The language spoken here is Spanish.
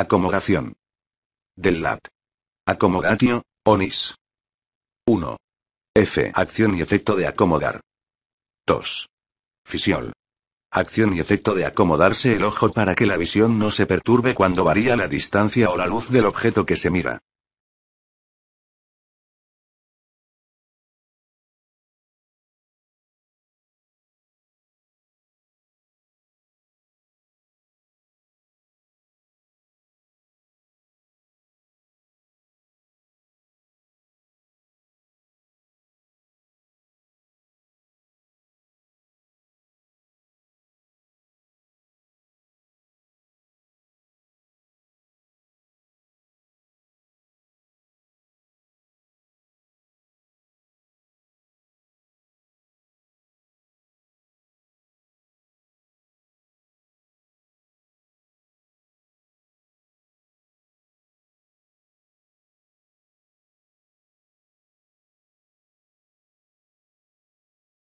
Acomodación. Del lat. Acomodatio, onis. 1. F. Acción y efecto de acomodar. 2. Fisiol. Acción y efecto de acomodarse el ojo para que la visión no se perturbe cuando varía la distancia o la luz del objeto que se mira.